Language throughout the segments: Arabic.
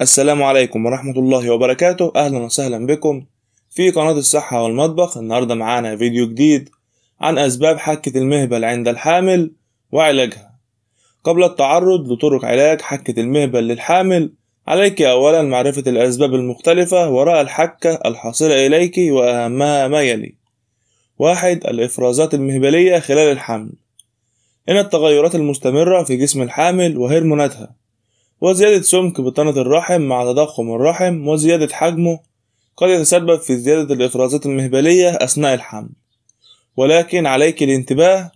السلام عليكم ورحمة الله وبركاته أهلا وسهلا بكم في قناة الصحة والمطبخ النهاردة معانا فيديو جديد عن أسباب حكة المهبل عند الحامل وعلاجها قبل التعرض لطرق علاج حكة المهبل للحامل عليك أولا معرفة الأسباب المختلفة وراء الحكة الحاصلة إليك وأهمها ما يلي واحد الإفرازات المهبلية خلال الحمل إن التغيرات المستمرة في جسم الحامل وهرموناتها وزيادة سمك بطانة الرحم مع تضخم الرحم وزيادة حجمه قد يتسبب في زيادة الإفرازات المهبلية أثناء الحمل ولكن عليك الانتباه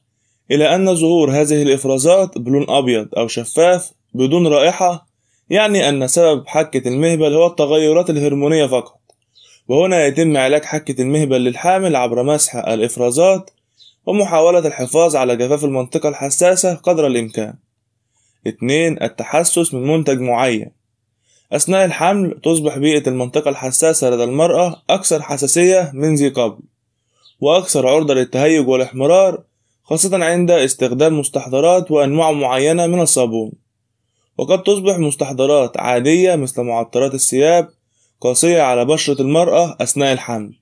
إلى أن ظهور هذه الإفرازات بلون أبيض أو شفاف بدون رائحة يعني أن سبب حكة المهبل هو التغيرات الهرمونية فقط وهنا يتم علاج حكة المهبل للحامل عبر مسح الإفرازات ومحاولة الحفاظ على جفاف المنطقة الحساسة قدر الإمكان اتنين التحسس من منتج معين أثناء الحمل تصبح بيئة المنطقة الحساسة لدى المرأة أكثر حساسية من ذي قبل وأكثر عرضة للتهيج والاحمرار خاصة عند استخدام مستحضرات وأنواع معينة من الصابون وقد تصبح مستحضرات عادية مثل معطرات الثياب قاسية على بشرة المرأة أثناء الحمل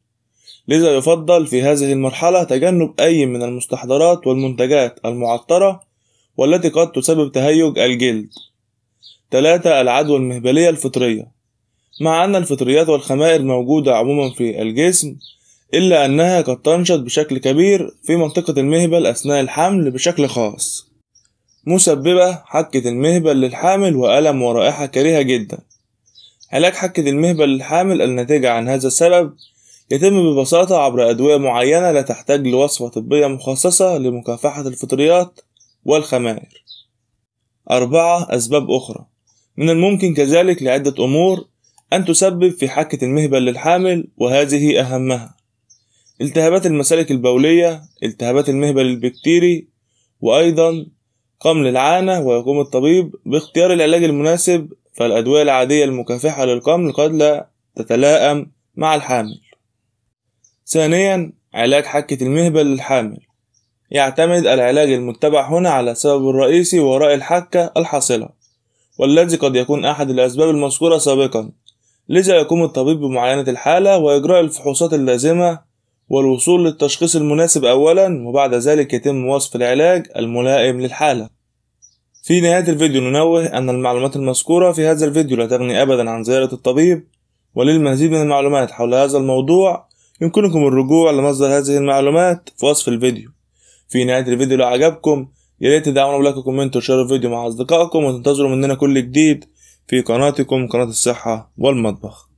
لذا يفضل في هذه المرحلة تجنب أي من المستحضرات والمنتجات المعطرة والتي قد تسبب تهيج الجلد 3 العدوى المهبلية الفطرية مع أن الفطريات والخمائر موجودة عموما في الجسم إلا أنها قد تنشط بشكل كبير في منطقة المهبل أثناء الحمل بشكل خاص مسببة حكة المهبل للحامل وألم ورائحة كريهة جدا علاج حكة المهبل للحامل الناتجة عن هذا السبب يتم ببساطة عبر أدوية معينة لا تحتاج لوصفة طبية مخصصة لمكافحة الفطريات والخمائر أربعة أسباب أخرى من الممكن كذلك لعدة أمور أن تسبب في حكة المهبل للحامل وهذه أهمها التهابات المسالك البولية التهابات المهبل البكتيري وأيضا قمل العانة ويقوم الطبيب باختيار العلاج المناسب فالأدوية العادية المكافحة للقمل قد لا تتلائم مع الحامل ثانيا علاج حكة المهبل للحامل يعتمد العلاج المتبع هنا على السبب الرئيسي وراء الحكة الحاصلة والذي قد يكون أحد الأسباب المذكورة سابقا لذا يقوم الطبيب بمعاينة الحالة وإجراء الفحوصات اللازمة والوصول للتشخيص المناسب أولا وبعد ذلك يتم وصف العلاج الملائم للحالة في نهاية الفيديو ننوه أن المعلومات المذكورة في هذا الفيديو لا تغني أبدا عن زيارة الطبيب وللمزيد من المعلومات حول هذا الموضوع يمكنكم الرجوع لمصدر هذه المعلومات في وصف الفيديو في نهايه الفيديو لو عجبكم يا ريت تدعمونا بلايك وكومنت وشير الفيديو مع اصدقائكم وتنتظروا مننا كل جديد في قناتكم قناه الصحه والمطبخ